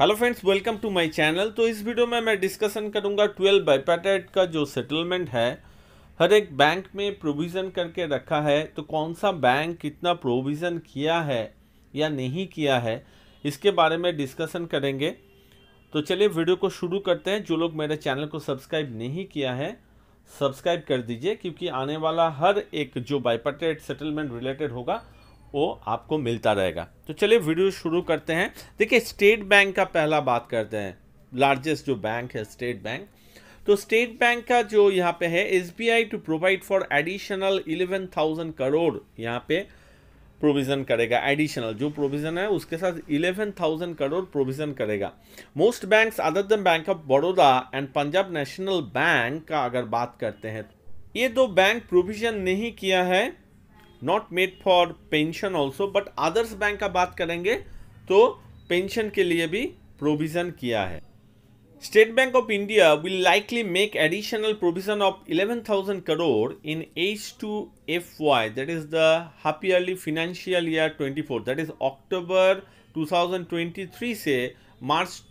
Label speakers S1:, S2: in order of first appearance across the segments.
S1: hello friends welcome to my channel तो इस video में मैं डिस्कशन करूंगा ट्वेल्व बाईपैटेट का जो सेटलमेंट है हर एक बैंक में प्रोविज़न करके रखा है तो कौन सा बैंक कितना प्रोविज़न किया है या नहीं किया है इसके बारे में डिस्कशन करेंगे तो चलिए वीडियो को शुरू करते हैं जो लोग मेरे चैनल को सब्सक्राइब नहीं किया है सब्सक्राइब कर दीजिए क्योंकि आने वाला हर एक जो बाईपैटेट सेटलमेंट रिलेटेड होगा वो आपको मिलता रहेगा तो चलिए वीडियो शुरू करते हैं देखिए स्टेट बैंक का पहला बात करते हैं लार्जेस्ट जो बैंक है स्टेट बैंक तो स्टेट बैंक का जो यहाँ पे है S B I to provide for additional eleven thousand crore यहाँ पे प्रोविज़न करेगा एडिशनल जो प्रोविज़न है उसके साथ इलेवन थाउजेंड करोड़ प्रोविज़न करेगा most banks other than Bank of Baroda and Punjab National Bank का अगर बात करते हैं ये दो बैंक प्रोविज़न नहीं किया है not made for pension also but others bank का बात करेंगे तो पेंशन के लिए भी प्रोविजन किया है State Bank of India will likely make additional provision of eleven thousand crore in H two F Y that is the half yearly financial year twenty four that is October three से March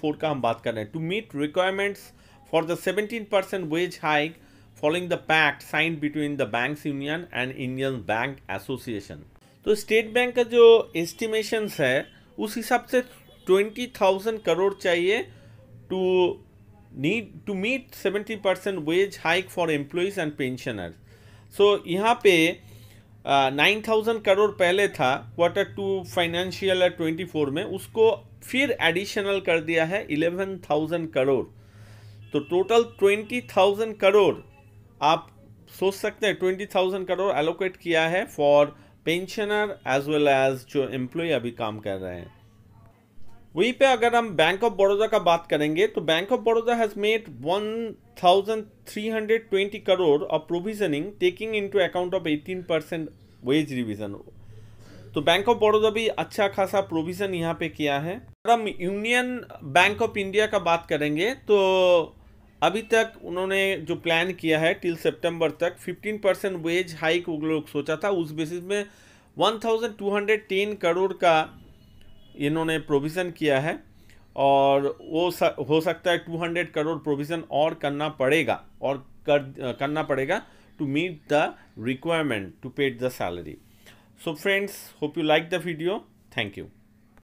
S1: four का हम बात कर रहे हैं to meet requirements for the seventeen percent wage hike following the pact sign between the bank union and Indian Bank Association तो State Bank का जो एस्टिमेशंस है उस हिसाब से ट्वेंटी थाउजेंड करोड़ चाहिए to need to meet seventy percent wage hike for employees and pensioner so यहाँ पे नाइन थाउजेंड करोड़ पहले था quarter two financial twenty four में उसको फिर एडिशनल कर दिया है इलेवन थाउजेंड करोड़ तो टोटल ट्वेंटी थाउजेंड करोड़ आप सोच सकते हैं ट्वेंटी थाउजेंड करोड़ एलोकेट किया है for pensioner as well as जो एम्प्लॉय अभी काम कर रहे हैं वहीं पे अगर हम बैंक ऑफ बड़ौदा का बात करेंगे तो Bank of Baroda has made one thousand three hundred twenty crore of provisioning taking into account of eighteen percent wage revision तो बैंक ऑफ बड़ौदा भी अच्छा खासा प्रोविजन यहाँ पे किया है अगर हम यूनियन बैंक ऑफ इंडिया का बात करेंगे तो अभी तक उन्होंने जो प्लान किया है टिल सितंबर तक 15 परसेंट वेज हाइक वो लोग सोचा था उस बेसिस में 1210 करोड़ का इन्होंने प्रोविज़न किया है और वो हो सकता है 200 करोड़ प्रोविज़न और करना पड़ेगा और कर करना पड़ेगा to meet the requirement to paid the salary so friends hope you like the video thank you